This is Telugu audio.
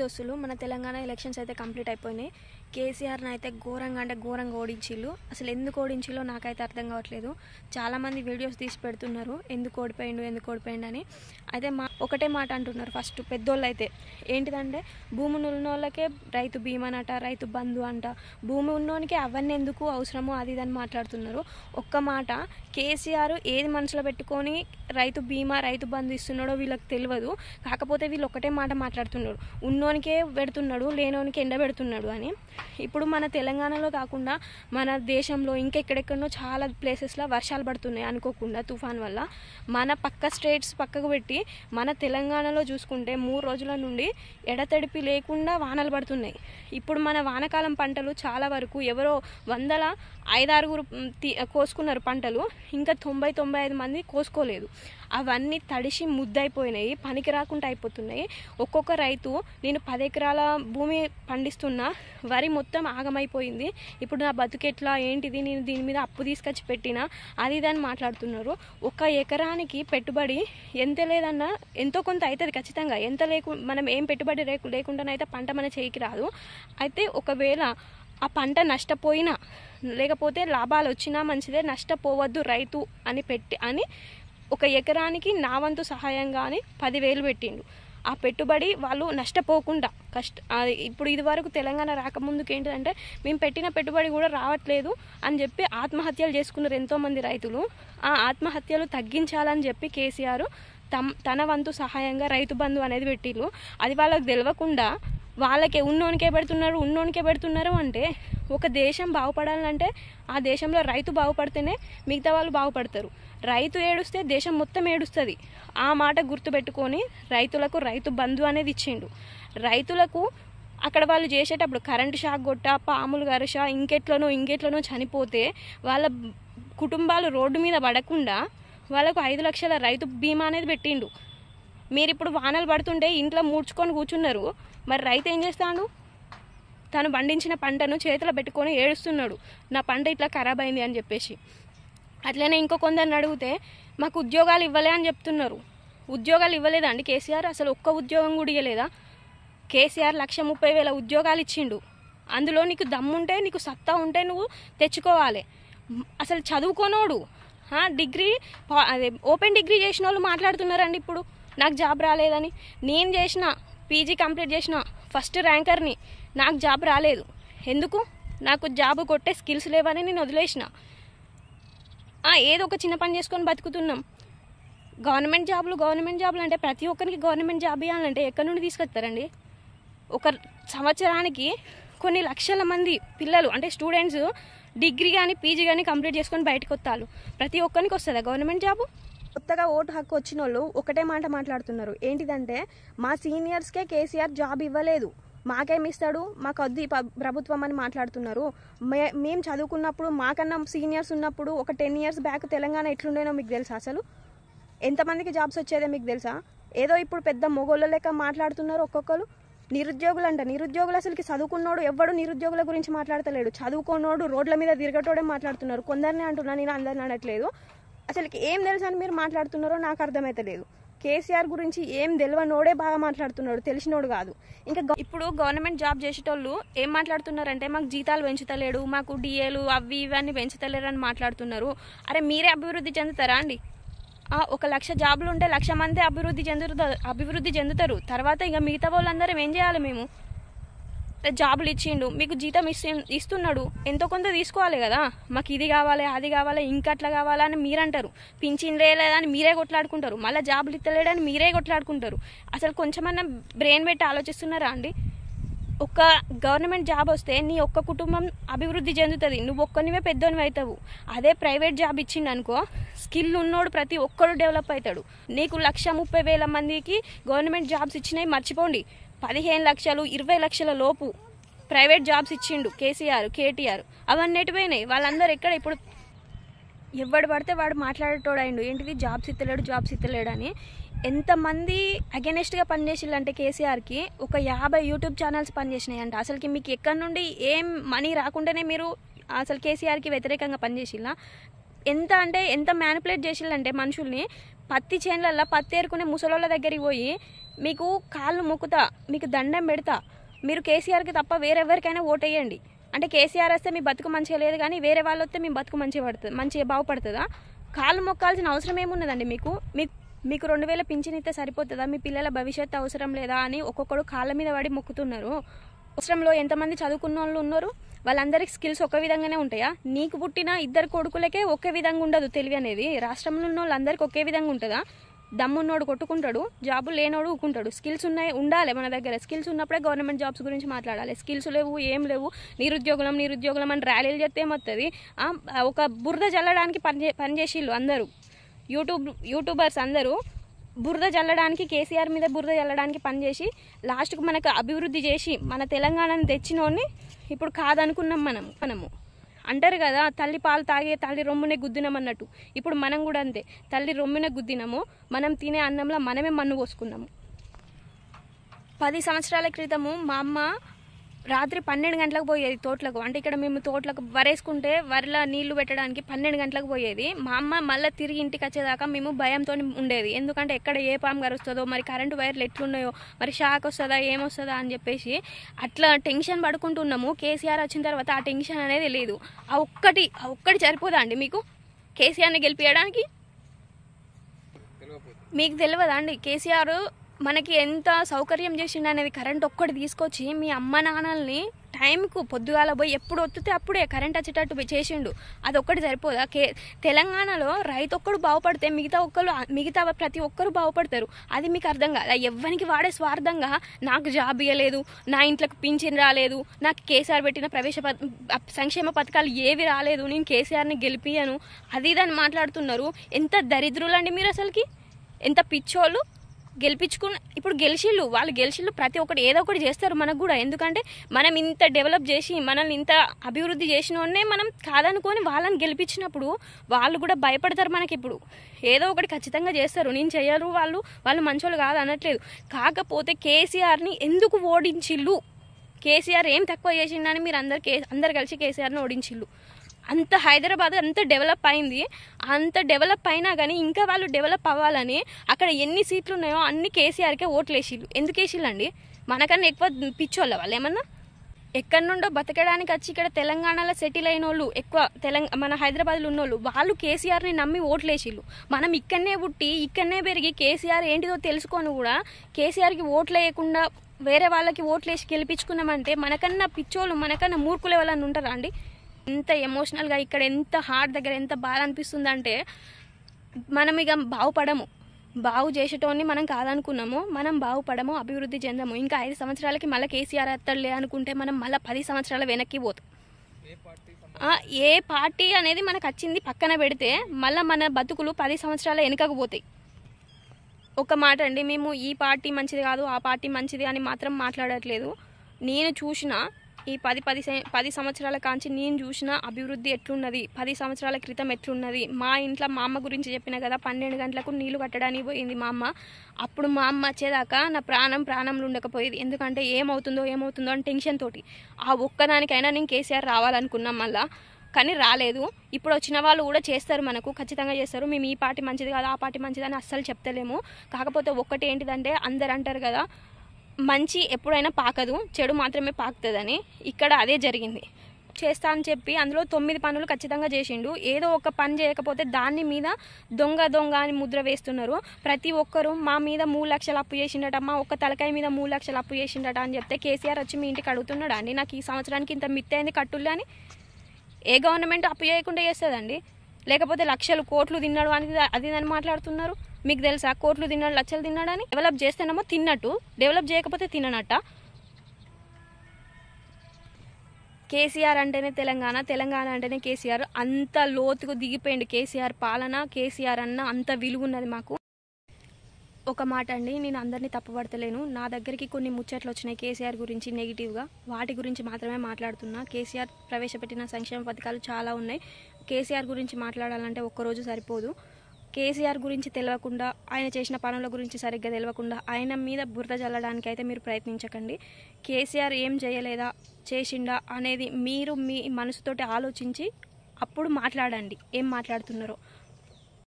దోస్తులు మన తెలంగాణ ఎలక్షన్స్ అయితే కంప్లీట్ అయిపోయినాయి కేసీఆర్ని అయితే ఘోరంగా అంటే ఘోరంగా ఓడించిల్లు అసలు ఎందుకు ఓడించిలో నాకైతే అర్థం కావట్లేదు చాలామంది వీడియోస్ తీసి పెడుతున్నారు ఎందుకు ఓడిపోయిండు ఎందుకు ఓడిపోయిండు అని అయితే మా ఒకటే మాట అంటున్నారు ఫస్ట్ పెద్దోళ్ళు అయితే ఏంటిదంటే భూమి ఉన్నోళ్ళకే రైతు అంట రైతు బంధు అంట భూమి ఉన్నోనికి అవన్నీ ఎందుకు అవసరమో అది ఇదని మాట్లాడుతున్నారు ఒక్క మాట కేసీఆర్ ఏది మనసులో పెట్టుకొని రైతు బీమా రైతు బంధు ఇస్తున్నాడో వీళ్ళకి తెలియదు కాకపోతే వీళ్ళు ఒకటే మాట మాట్లాడుతున్నారు ఉన్న ఉన్నోనికే పెడుతున్నాడు లేనోనికి ఎండ పెడుతున్నాడు అని ఇప్పుడు మన తెలంగాణలో కాకుండా మన దేశంలో ఇంకెక్కడెక్కడో చాలా ప్లేసెస్లో వర్షాలు పడుతున్నాయి అనుకోకుండా తుఫాన్ వల్ల మన పక్క స్టేట్స్ పక్కకు పెట్టి మన తెలంగాణలో చూసుకుంటే మూడు రోజుల నుండి ఎడతడిపి లేకుండా వానలు పడుతున్నాయి ఇప్పుడు మన వానకాలం పంటలు చాలా వరకు ఎవరో వందల ఐదారుగురు కోసుకున్నారు పంటలు ఇంకా తొంభై తొంభై ఐదు మంది కోసుకోలేదు అవన్నీ తడిసి ముద్దైపోయినాయి పనికి రాకుండా అయిపోతున్నాయి ఒక్కొక్క రైతు నేను పది ఎకరాల భూమి పండిస్తున్న వరి మొత్తం ఆగమైపోయింది ఇప్పుడు నా బతుకెట్లా ఏంటిది నేను దీని మీద అప్పు తీసుకొచ్చి పెట్టినా అది ఇదని మాట్లాడుతున్నారు ఒక ఎకరానికి పెట్టుబడి ఎంత లేదన్నా ఎంతో కొంత అవుతుంది ఖచ్చితంగా ఎంత లేకు మనం ఏం పెట్టుబడి లేకుండానైతే పంట మన చేయికి రాదు అయితే ఒకవేళ ఆ పంట నష్టపోయినా లేకపోతే లాభాలు వచ్చినా మంచిదే నష్టపోవద్దు రైతు అని పెట్టి అని ఒక ఎకరానికి నా వంతు సహాయంగానే పదివేలు పెట్టిండు ఆ పెట్టుబడి వాళ్ళు నష్టపోకుండా కష్ట ఇప్పుడు ఇది వరకు తెలంగాణ రాకముందుకు ఏంటంటే మేము పెట్టిన పెట్టుబడి కూడా రావట్లేదు అని చెప్పి ఆత్మహత్యలు చేసుకున్నారు ఎంతోమంది రైతులు ఆ ఆత్మహత్యలు తగ్గించాలని చెప్పి కేసీఆర్ తమ తన వంతు సహాయంగా రైతు బంధు అనేది పెట్టిండ్రు అది వాళ్ళకు తెలియకుండా వాళ్ళకే ఉన్నోనికే పెడుతున్నారు ఉన్నోనికే పెడుతున్నారు అంటే ఒక దేశం బాగుపడాలంటే ఆ దేశంలో రైతు బాగుపడితేనే మిగతా వాళ్ళు బాగుపడతారు రైతు ఏడుస్తే దేశం మొత్తం ఏడుస్తుంది ఆ మాట గుర్తుపెట్టుకొని రైతులకు రైతు బంధు అనేది ఇచ్చిండు రైతులకు అక్కడ వాళ్ళు చేసేటప్పుడు కరెంటు షాక్ కొట్ట పాములు గరష ఇంకెట్లనో ఇంకెట్లనో చనిపోతే వాళ్ళ కుటుంబాలు రోడ్డు మీద పడకుండా వాళ్ళకు ఐదు లక్షల రైతు బీమా అనేది పెట్టిండు మీరు ఇప్పుడు వానలు పడుతుంటే ఇంట్లో మూడ్చుకొని కూర్చున్నారు మరి రైతు ఏం చేస్తాడు తను పండించిన పంటను చేతిలో పెట్టుకొని ఏడుస్తున్నాడు నా పంట ఇట్లా ఖరాబ్ అయింది అని చెప్పేసి అట్లనే ఇంకో కొందరిని అడిగితే మాకు ఉద్యోగాలు ఇవ్వలే అని చెప్తున్నారు ఉద్యోగాలు ఇవ్వలేదండి కేసీఆర్ అసలు ఒక్క ఉద్యోగం కూడా ఇవ్వలేదా కేసీఆర్ లక్ష ముప్పై వేల ఉద్యోగాలు ఇచ్చిండు అందులో నీకు దమ్ముంటే నీకు సత్తా ఉంటే నువ్వు తెచ్చుకోవాలి అసలు చదువుకోనోడు డిగ్రీ అదే ఓపెన్ డిగ్రీ చేసిన వాళ్ళు మాట్లాడుతున్నారండి ఇప్పుడు నాకు జాబ్ రాలేదని నేను చేసిన పీజీ కంప్లీట్ చేసిన ఫస్ట్ ర్యాంకర్ని నాకు జాబ్ రాలేదు ఎందుకు నాకు జాబ్ కొట్టే స్కిల్స్ లేవని నేను వదిలేసిన ఏదో ఒక చిన్న పని చేసుకొని బతుకుతున్నాం గవర్నమెంట్ జాబ్లు గవర్నమెంట్ జాబ్లు అంటే ప్రతి ఒక్కరికి గవర్నమెంట్ జాబ్ ఇవ్వాలంటే ఎక్కడి నుండి తీసుకొస్తారండి ఒక సంవత్సరానికి కొన్ని లక్షల మంది పిల్లలు అంటే స్టూడెంట్స్ డిగ్రీ కానీ పీజీ కానీ కంప్లీట్ చేసుకొని బయటకు వస్తారు ప్రతి ఒక్కరికి వస్తుందా గవర్నమెంట్ జాబు కొత్తగా ఓటు హక్కు వచ్చిన వాళ్ళు ఒకటే మాట మాట్లాడుతున్నారు ఏంటిదంటే మా సీనియర్స్కే కేసీఆర్ జాబ్ ఇవ్వలేదు మాకేమిస్తాడు మాకు వద్దు ప్రభుత్వం అని మాట్లాడుతున్నారు మే మేము చదువుకున్నప్పుడు మాకన్నా సీనియర్స్ ఉన్నప్పుడు ఒక టెన్ ఇయర్స్ బ్యాక్ తెలంగాణ ఎట్లుండేనో మీకు తెలుసా అసలు ఎంతమందికి జాబ్స్ వచ్చేదో మీకు తెలుసా ఏదో ఇప్పుడు పెద్ద మొగోళ్ళ లెక్క మాట్లాడుతున్నారు ఒక్కొక్కరు నిరుద్యోగులు అంట నిరుద్యోగులు అసలుకి చదువుకున్నోడు ఎవడు నిరుద్యోగుల గురించి మాట్లాడతలేడు చదువుకున్నోడు రోడ్ల మీద తిరగటోడే మాట్లాడుతున్నారు కొందరినే అంటున్నా నేను అందరిని అనట్లేదు అసలుకి ఏం తెలుసు అని మీరు మాట్లాడుతున్నారో నాకు అర్థమైతలేదు కేసీఆర్ గురించి ఏం తెలియనోడే బాగా మాట్లాడుతున్నాడు తెలిసినోడు కాదు ఇంకా ఇప్పుడు గవర్నమెంట్ జాబ్ చేసేటోళ్ళు ఏం మాట్లాడుతున్నారంటే మాకు జీతాలు పెంచుతలేడు మాకు డిఏలు అవి ఇవన్నీ పెంచుతలేరు అని మాట్లాడుతున్నారు అరే మీరే అభివృద్ధి చెందుతారా అండి ఒక లక్ష జాబులు ఉంటే లక్ష మంది అభివృద్ధి చెందుతారు అభివృద్ధి చెందుతారు తర్వాత ఇంకా మిగతా వాళ్ళందరం ఏం చేయాలి మేము జాబులు ఇచ్చిండు మీకు జీతం ఇస్తే ఇస్తున్నాడు ఎంతో కొంత తీసుకోవాలి కదా మాకు ఇది కావాలి అది కావాలి ఇంకా అట్లా కావాలా అని మీరంటారు లేదా అని మీరే కొట్లాడుకుంటారు మళ్ళీ జాబులు ఇస్తలేడని మీరే కొట్లాడుకుంటారు అసలు కొంచెమన్నా బ్రెయిన్ పెట్టి ఆలోచిస్తున్నారా అండి ఒక గవర్నమెంట్ జాబ్ వస్తే నీ ఒక్క కుటుంబం అభివృద్ధి చెందుతుంది నువ్వు ఒక్కనివే పెద్దోనివి అవుతావు అదే ప్రైవేట్ జాబ్ ఇచ్చిండు అనుకో స్కిల్ ఉన్నోడు ప్రతి ఒక్కరు డెవలప్ అవుతాడు నీకు లక్ష ముప్పై వేల మందికి గవర్నమెంట్ జాబ్స్ ఇచ్చినవి మర్చిపోండి పదిహేను లక్షలు ఇరవై లక్షల లోపు ప్రైవేట్ జాబ్స్ ఇచ్చిండు కేసీఆర్ కేటీఆర్ అవన్నీ పోయినాయి వాళ్ళందరూ ఎక్కడ ఇప్పుడు ఎవడు పడితే వాడు మాట్లాడేటోడైండు ఏంటిది జాబ్స్ ఇస్తలేడు జాబ్స్ ఇస్తలేడు అని ఎంతమంది అగెనెస్ట్గా పనిచేసిల్లంటే కేసీఆర్కి ఒక యాభై యూట్యూబ్ ఛానల్స్ పనిచేసినాయి అంట అసలుకి మీకు ఎక్కడి నుండి ఏం మనీ రాకుండానే మీరు అసలు కేసీఆర్కి వ్యతిరేకంగా పనిచేసిన ఎంత అంటే ఎంత మ్యానిపులేట్ చేసిళ్ళంటే మనుషుల్ని పత్తి చేనులల్లో పత్తి ఏరుకునే ముసలోళ్ళ దగ్గరికి పోయి మీకు కాళ్ళు మొక్కుతా మీకు దండం పెడతా మీరు కేసీఆర్కి తప్ప వేరెవరికైనా ఓటేయండి అంటే కేసీఆర్ వస్తే మీ బతుకు మంచిగా లేదు కానీ వేరే వాళ్ళు వస్తే మీ బతుకు మంచిగా పడుతుంది మంచిగా బాగుపడుతుందా కాళ్ళు మొక్కాల్సిన అవసరం ఏమున్నదండి మీకు మీకు మీకు రెండు వేల పింఛన్ ఇస్తే సరిపోతుందా మీ పిల్లల భవిష్యత్తు అవసరం లేదా అని ఒక్కొక్కడు కాళ్ళ మీద పడి మొక్కుతున్నారు రాష్ట్రంలో ఎంతమంది చదువుకున్న వాళ్ళు ఉన్నారు వాళ్ళందరికి స్కిల్స్ ఒక విధంగానే ఉంటాయా నీకు పుట్టిన ఇద్దరు కొడుకులకే ఒకే విధంగా ఉండదు తెలివి అనేది రాష్ట్రంలో ఉన్న వాళ్ళందరికీ ఒకే విధంగా ఉంటుందా దమ్మున్నోడు కొట్టుకుంటాడు జాబులు లేనోడు ఊకుంటాడు స్కిల్స్ ఉన్నాయి ఉండాలి మన దగ్గర స్కిల్స్ ఉన్నప్పుడే గవర్నమెంట్ జాబ్స్ గురించి మాట్లాడాలి స్కిల్స్ లేవు ఏం లేవు నిరుద్యోగులం నిరుద్యోగులం అని ర్యాలీలు చేస్తే ఏమవుతుంది ఒక బురద చల్లడానికి పని పనిచేసిళ్ళు అందరూ యూట్యూబ్ యూట్యూబర్స్ అందరూ బురద జల్లడానికి కేసీఆర్ మీద బురద చల్లడానికి పనిచేసి లాస్ట్కు మనకు అభివృద్ధి చేసి మన తెలంగాణను తెచ్చినోడిని ఇప్పుడు కాదనుకున్నాం మనం మనము అంటారు కదా తల్లి పాలు తాగే తల్లి రొమ్మునే గుద్దినాం అన్నట్టు ఇప్పుడు మనం కూడా అంతే తల్లి రొమ్మునే గుద్దినాము మనం తినే అన్నంలో మనమే మన్ను పోసుకున్నాము పది సంవత్సరాల క్రితము మా అమ్మ రాత్రి పన్నెండు గంటలకు పోయేది తోటలకు అంటే ఇక్కడ మేము తోటలకు వరేసుకుంటే వరల నీళ్లు పెట్టడానికి పన్నెండు గంటలకు పోయేది మా అమ్మ మళ్ళీ తిరిగి ఇంటికి వచ్చేదాకా మేము భయంతో ఉండేది ఎందుకంటే ఎక్కడ ఏ పాము కరుస్తుందో మరి కరెంటు వైర్లు ఎట్లున్నాయో మరి షాక్ వస్తుందా ఏమొస్తుందా అని చెప్పేసి అట్లా టెన్షన్ పడుకుంటున్నాము కేసీఆర్ వచ్చిన తర్వాత ఆ టెన్షన్ అనేది లేదు ఆ ఒక్కటి ఆ ఒక్కటి సరిపోదా అండి మీకు కేసీఆర్ని గెలిపించడానికి మీకు తెలియదా అండి కేసీఆర్ మనకి ఎంత సౌకర్యం చేసిండు అనేది కరెంట్ ఒక్కటి తీసుకొచ్చి మీ అమ్మ నాన్నల్ని టైంకు పొద్దుగాల పోయి ఎప్పుడు ఒత్తితే అప్పుడే కరెంట్ వచ్చేటట్టు చేసిండు అది ఒక్కటి సరిపోదా కే తెలంగాణలో రైతు ఒక్కడు బాగుపడితే మిగతా ఒక్కరు మిగతా ప్రతి ఒక్కరు బాగుపడతారు అది మీకు అర్థం కాదు ఎవ్వరికి వాడే స్వార్థంగా నాకు జాబ్ ఇవ్వలేదు నా ఇంట్లోకి పింఛన్ రాలేదు నాకు కేసీఆర్ పెట్టిన ప్రవేశ సంక్షేమ పథకాలు ఏవి రాలేదు నేను కేసీఆర్ని గెలిపియను అది ఇదని మాట్లాడుతున్నారు ఎంత అండి మీరు అసలుకి ఎంత పిచ్చోళ్ళు గెలిపించుకున్న ఇప్పుడు గెలిచిళ్ళు వాళ్ళు గెలిచిళ్ళు ప్రతి ఒక్కటి ఏదో ఒకటి చేస్తారు మనకు కూడా ఎందుకంటే మనం ఇంత డెవలప్ చేసి మనల్ని ఇంత అభివృద్ధి చేసిన వాడినే మనం కాదనుకొని వాళ్ళని గెలిపించినప్పుడు వాళ్ళు కూడా భయపడతారు మనకి ఇప్పుడు ఏదో ఒకటి ఖచ్చితంగా చేస్తారు నేను చేయరు వాళ్ళు వాళ్ళు మంచోళ్ళు కాదు అనట్లేదు కాకపోతే కేసీఆర్ని ఎందుకు ఓడించిళ్ళు కేసీఆర్ ఏం తక్కువ చేసిండని మీరు అందరు కే అందరు కలిసి కేసీఆర్ని ఓడించిళ్ళు అంత హైదరాబాద్ అంత డెవలప్ అయింది అంత డెవలప్ అయినా కానీ ఇంకా వాళ్ళు డెవలప్ అవ్వాలని అక్కడ ఎన్ని సీట్లు ఉన్నాయో అన్ని కేసీఆర్కే ఓట్లు వేసిళ్ళు ఎందుకు వేసిళ్ళండి మనకన్నా ఎక్కువ పిచ్చోళ్ళ వాళ్ళు ఏమన్నా ఎక్కడి నుండో బతకడానికి వచ్చి ఇక్కడ తెలంగాణలో సెటిల్ అయిన వాళ్ళు ఎక్కువ తెలంగాణ మన హైదరాబాద్లో ఉన్నోళ్ళు వాళ్ళు కేసీఆర్ని నమ్మి ఓట్లేసిళ్ళు మనం ఇక్కడనే పుట్టి ఇక్కడనే పెరిగి కేసీఆర్ ఏంటిదో తెలుసుకొని కూడా కేసీఆర్కి ఓట్లేయకుండా వేరే వాళ్ళకి ఓట్లేసి గెలిపించుకున్నామంటే మనకన్నా పిచ్చోళ్ళు మనకన్నా మూర్ఖులు ఎవరన్నా ఉంటారా అండి ఎంత ఎమోషనల్గా ఇక్కడ ఎంత హార్ట్ దగ్గర ఎంత బాధ అనిపిస్తుందంటే మనం ఇక బాగుపడము బాగు చేసేటోని మనం కాదనుకున్నాము మనం బాగుపడము అభివృద్ధి చెందము ఇంకా ఐదు సంవత్సరాలకి మళ్ళీ కేసీఆర్ ఎత్తలే అనుకుంటే మనం మళ్ళీ పది సంవత్సరాల వెనక్కి పోతాం ఏ పార్టీ అనేది మనకు వచ్చింది పక్కన పెడితే మళ్ళీ మన బతుకులు పది సంవత్సరాల వెనుకకు పోతాయి ఒక మాట అండి మేము ఈ పార్టీ మంచిది కాదు ఆ పార్టీ మంచిది అని మాత్రం మాట్లాడట్లేదు నేను చూసిన ఈ పది పది పది సంవత్సరాల కాంచి నేను చూసిన అభివృద్ధి ఎట్లున్నది పది సంవత్సరాల క్రితం ఎట్లున్నది మా ఇంట్లో మా అమ్మ గురించి చెప్పిన కదా పన్నెండు గంటలకు నీళ్లు కట్టడానికి పోయింది మా అమ్మ అప్పుడు మా అమ్మ వచ్చేదాకా నా ప్రాణం ప్రాణంలో ఉండకపోయేది ఎందుకంటే ఏమవుతుందో ఏమవుతుందో అని టెన్షన్ తోటి ఆ ఒక్కదానికైనా నేను కేసీఆర్ రావాలనుకున్నాం మళ్ళీ కానీ రాలేదు ఇప్పుడు వచ్చిన వాళ్ళు కూడా చేస్తారు మనకు ఖచ్చితంగా చేస్తారు మేము ఈ పార్టీ మంచిది కాదు ఆ పార్టీ మంచిది అని అస్సలు చెప్తలేము కాకపోతే ఒక్కటి ఏంటిదంటే అందరు అంటారు కదా మంచి ఎప్పుడైనా పాకదు చెడు మాత్రమే పాకుతుందని ఇక్కడ అదే జరిగింది చేస్తా అని చెప్పి అందులో తొమ్మిది పనులు ఖచ్చితంగా చేసిండు ఏదో ఒక పని చేయకపోతే దాన్ని మీద దొంగ దొంగ అని ముద్ర వేస్తున్నారు ప్రతి ఒక్కరు మా మీద మూడు లక్షలు అప్పు చేసిండట మా ఒక్క తలకాయ మీద మూడు లక్షలు అప్పు చేసిండట అని చెప్తే కేసీఆర్ వచ్చి మీ ఇంటికి అడుగుతున్నాడు అండి నాకు ఈ సంవత్సరానికి ఇంత మిత్తి అయింది కట్టుల్లే అని ఏ గవర్నమెంట్ అప్పు చేయకుండా చేస్తుందండి లేకపోతే లక్షలు కోట్లు తిన్నాడు అనేది అది అని మాట్లాడుతున్నారు మీకు తెలుసా కోట్లు తిన్నాడు లక్షలు తిన్నాడని డెవలప్ చేస్తేనేమో తిన్నట్టు డెవలప్ చేయకపోతే తిననట్ట కేసీఆర్ అంటేనే తెలంగాణ తెలంగాణ అంటేనే కేసీఆర్ అంత లోతుకు దిగిపోయింది కేసీఆర్ పాలన కేసీఆర్ అన్న అంత ఉన్నది మాకు ఒక మాట అండి నేను అందరినీ తప్పబడతలేను నా దగ్గరికి కొన్ని ముచ్చట్లు వచ్చినాయి కేసీఆర్ గురించి నెగిటివ్గా వాటి గురించి మాత్రమే మాట్లాడుతున్నా కేసీఆర్ ప్రవేశపెట్టిన సంక్షేమ పథకాలు చాలా ఉన్నాయి కేసీఆర్ గురించి మాట్లాడాలంటే ఒక్కరోజు సరిపోదు కేసీఆర్ గురించి తెలియకుండా ఆయన చేసిన పనుల గురించి సరిగ్గా తెలియకుండా ఆయన మీద బురద చల్లడానికి అయితే మీరు ప్రయత్నించకండి కేసీఆర్ ఏం చేయలేదా చేసిండా అనేది మీరు మీ మనసుతోటి ఆలోచించి అప్పుడు మాట్లాడండి ఏం మాట్లాడుతున్నారో